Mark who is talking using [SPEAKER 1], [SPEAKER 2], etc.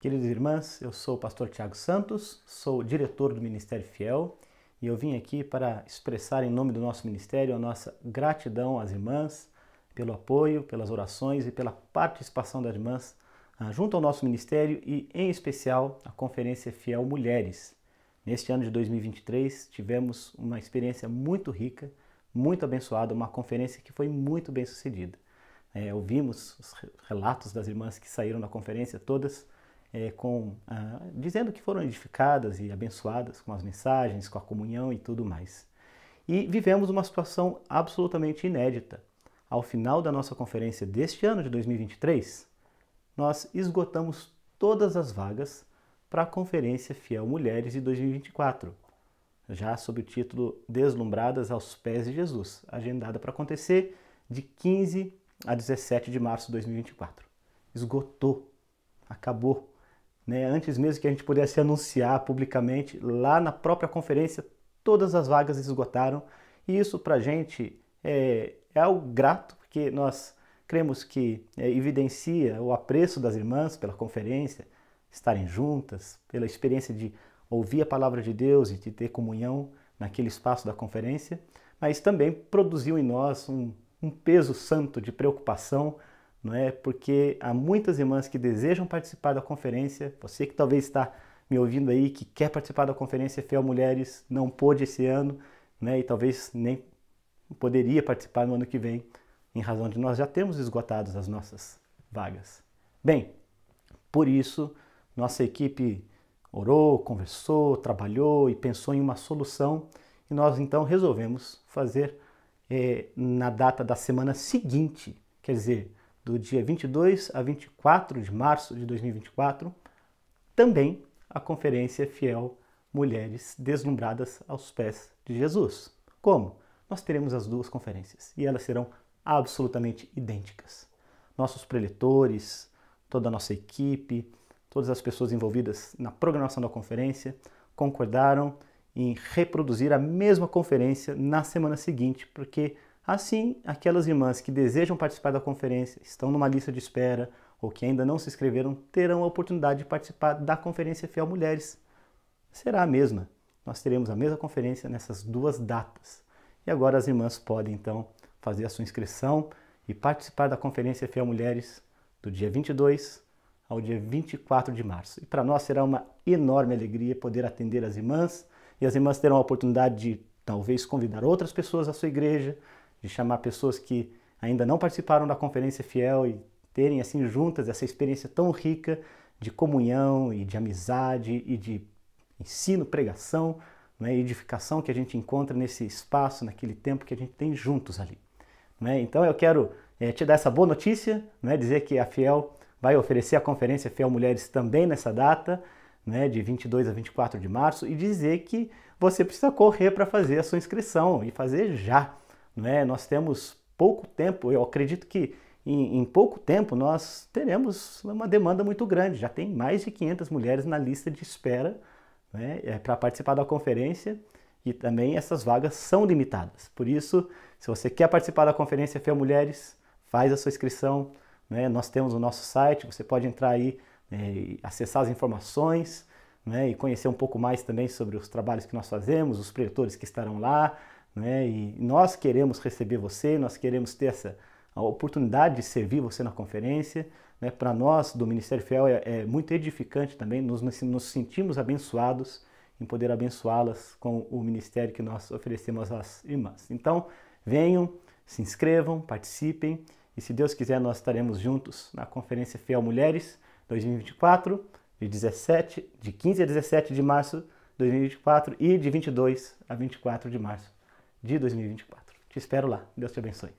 [SPEAKER 1] Queridos irmãs, eu sou o pastor Tiago Santos, sou diretor do Ministério Fiel e eu vim aqui para expressar em nome do nosso ministério a nossa gratidão às irmãs pelo apoio, pelas orações e pela participação das irmãs ah, junto ao nosso ministério e em especial à Conferência Fiel Mulheres. Neste ano de 2023 tivemos uma experiência muito rica, muito abençoada, uma conferência que foi muito bem sucedida. É, ouvimos os relatos das irmãs que saíram da conferência todas é, com, ah, dizendo que foram edificadas e abençoadas com as mensagens, com a comunhão e tudo mais. E vivemos uma situação absolutamente inédita. Ao final da nossa conferência deste ano de 2023, nós esgotamos todas as vagas para a Conferência Fiel Mulheres de 2024, já sob o título Deslumbradas aos Pés de Jesus, agendada para acontecer de 15 a 17 de março de 2024. Esgotou, acabou né, antes mesmo que a gente pudesse anunciar publicamente, lá na própria conferência, todas as vagas esgotaram. E isso para a gente é, é, algo grato, porque nós cremos que é, evidencia o apreço das irmãs pela conferência, estarem juntas, pela experiência de ouvir a palavra de Deus e de ter comunhão naquele espaço da conferência, mas também produziu em nós um, um peso santo de preocupação não é? Porque há muitas irmãs que desejam participar da conferência. Você que talvez está me ouvindo aí, que quer participar da conferência Fiel Mulheres, não pôde esse ano, né? E talvez nem poderia participar no ano que vem, em razão de nós já termos esgotados as nossas vagas. Bem, por isso nossa equipe orou, conversou, trabalhou e pensou em uma solução e nós então resolvemos fazer eh, na data da semana seguinte, quer dizer, do dia 22 a 24 de março de 2024, também a conferência Fiel Mulheres Deslumbradas aos Pés de Jesus. Como? Nós teremos as duas conferências e elas serão absolutamente idênticas. Nossos preletores, toda a nossa equipe, todas as pessoas envolvidas na programação da conferência concordaram em reproduzir a mesma conferência na semana seguinte, porque Assim, aquelas irmãs que desejam participar da conferência, estão numa lista de espera ou que ainda não se inscreveram, terão a oportunidade de participar da Conferência Fiel Mulheres. Será a mesma. Nós teremos a mesma conferência nessas duas datas. E agora as irmãs podem então fazer a sua inscrição e participar da Conferência Fiel Mulheres do dia 22 ao dia 24 de março. E para nós será uma enorme alegria poder atender as irmãs e as irmãs terão a oportunidade de talvez convidar outras pessoas à sua igreja, de chamar pessoas que ainda não participaram da Conferência Fiel e terem assim juntas essa experiência tão rica de comunhão e de amizade e de ensino, pregação, né, edificação que a gente encontra nesse espaço, naquele tempo que a gente tem juntos ali. Né? Então eu quero é, te dar essa boa notícia, né, dizer que a Fiel vai oferecer a Conferência Fiel Mulheres também nessa data, né, de 22 a 24 de março, e dizer que você precisa correr para fazer a sua inscrição e fazer já. Né? Nós temos pouco tempo, eu acredito que em, em, pouco tempo nós teremos uma demanda muito grande. Já tem mais de 500 mulheres na lista de espera né, é, para participar da conferência e também essas vagas são limitadas. Por isso, se você quer participar da conferência FEA Mulheres, faz a sua inscrição. Né? Nós temos o nosso site, você pode entrar aí né, e acessar as informações né, e conhecer um pouco mais também sobre os trabalhos que nós fazemos, os projetores que estarão lá, né? E nós queremos receber você, nós queremos ter essa a oportunidade de servir você na conferência. Né? Para nós do Ministério Fiel é, é muito edificante também, nos, nos sentimos abençoados em poder abençoá-las com o ministério que nós oferecemos às irmãs. Então, venham, se inscrevam, participem e, se Deus quiser, nós estaremos juntos na Conferência Fiel Mulheres 2024, de, 17, de 15 a 17 de março de 2024 e de 22 a 24 de março de 2024. Te espero lá. Deus te abençoe.